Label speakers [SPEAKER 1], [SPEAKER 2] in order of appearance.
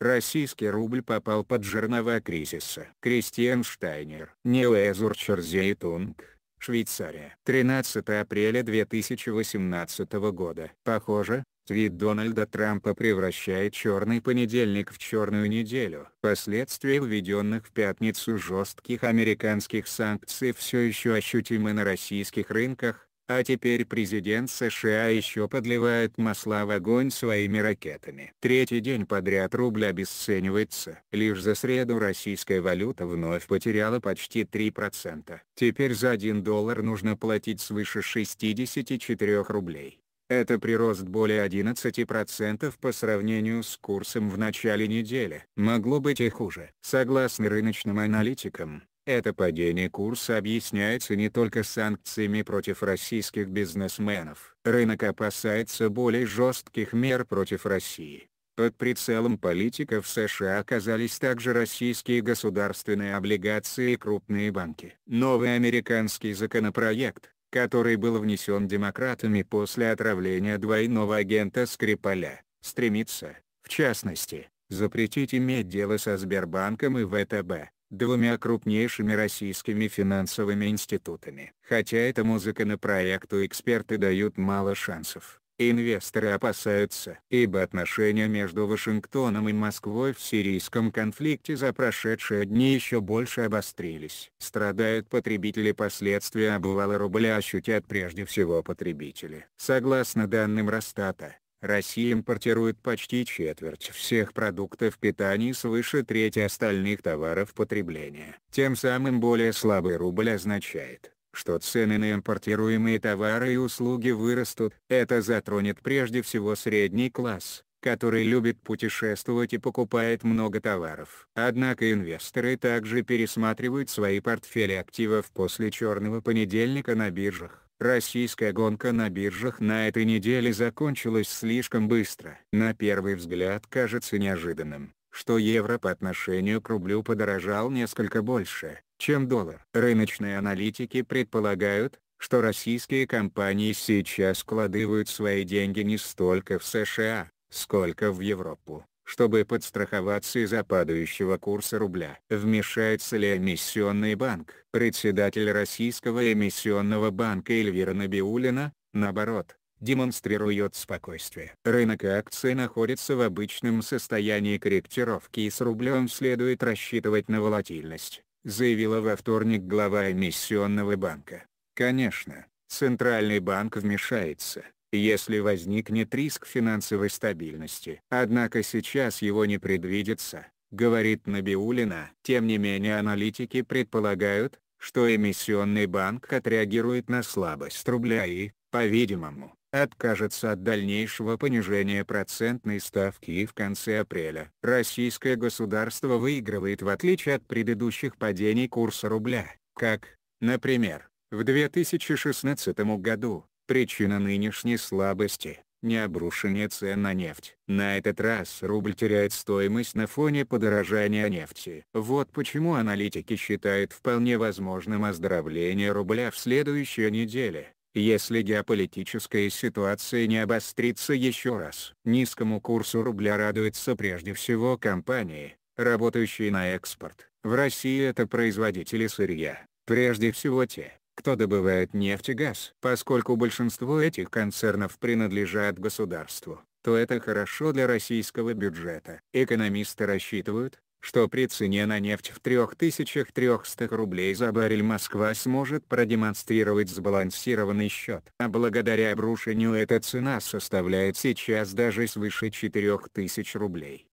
[SPEAKER 1] Российский рубль попал под жернова кризиса. Кристиан Штайнер. Неуэзур Черзейтунг. Швейцария. 13 апреля 2018 года. Похоже, твит Дональда Трампа превращает черный понедельник в черную неделю. Последствия введенных в пятницу жестких американских санкций все еще ощутимы на российских рынках, а теперь президент США еще подливает масла в огонь своими ракетами. Третий день подряд рубль обесценивается. Лишь за среду российская валюта вновь потеряла почти 3%. Теперь за 1 доллар нужно платить свыше 64 рублей. Это прирост более 11% по сравнению с курсом в начале недели. Могло быть и хуже. Согласно рыночным аналитикам, это падение курса объясняется не только санкциями против российских бизнесменов. Рынок опасается более жестких мер против России. Под прицелом политиков США оказались также российские государственные облигации и крупные банки. Новый американский законопроект, который был внесен демократами после отравления двойного агента Скрипаля, стремится, в частности, запретить иметь дело со Сбербанком и ВТБ, двумя крупнейшими российскими финансовыми институтами. Хотя этому законопроекту эксперты дают мало шансов, инвесторы опасаются. Ибо отношения между Вашингтоном и Москвой в сирийском конфликте за прошедшие дни еще больше обострились. Страдают потребители последствия обвала рубля ощутят прежде всего потребители. Согласно данным Росстата, Россия импортирует почти четверть всех продуктов питания и свыше трети остальных товаров потребления. Тем самым более слабый рубль означает, что цены на импортируемые товары и услуги вырастут. Это затронет прежде всего средний класс, который любит путешествовать и покупает много товаров. Однако инвесторы также пересматривают свои портфели активов после черного понедельника на биржах. Российская гонка на биржах на этой неделе закончилась слишком быстро. На первый взгляд кажется неожиданным, что евро по отношению к рублю подорожал несколько больше, чем доллар. Рыночные аналитики предполагают, что российские компании сейчас вкладывают свои деньги не столько в США, сколько в Европу чтобы подстраховаться из-за падающего курса рубля. Вмешается ли эмиссионный банк? Председатель Российского эмиссионного банка Эльвира Набиулина, наоборот, демонстрирует спокойствие. Рынок акций находится в обычном состоянии корректировки и с рублем следует рассчитывать на волатильность, заявила во вторник глава эмиссионного банка. Конечно, Центральный банк вмешается, если возникнет риск финансовой стабильности. Однако сейчас его не предвидится, говорит Набиулина. Тем не менее аналитики предполагают, что эмиссионный банк отреагирует на слабость рубля и, по-видимому, откажется от дальнейшего понижения процентной ставки в конце апреля. Российское государство выигрывает в отличие от предыдущих падений курса рубля, как, например, в 2016 году, Причина нынешней слабости – не обрушение цен на нефть. На этот раз рубль теряет стоимость на фоне подорожания нефти. Вот почему аналитики считают вполне возможным оздоровление рубля в следующей неделе если геополитическая ситуация не обострится еще раз. Низкому курсу рубля радуются прежде всего компании, работающие на экспорт. В России это производители сырья, прежде всего те, кто добывает нефть и газ. Поскольку большинство этих концернов принадлежат государству, то это хорошо для российского бюджета. Экономисты рассчитывают, что при цене на нефть в 3300 рублей за баррель Москва сможет продемонстрировать сбалансированный счет. А благодаря обрушению эта цена составляет сейчас даже свыше 4000 рублей.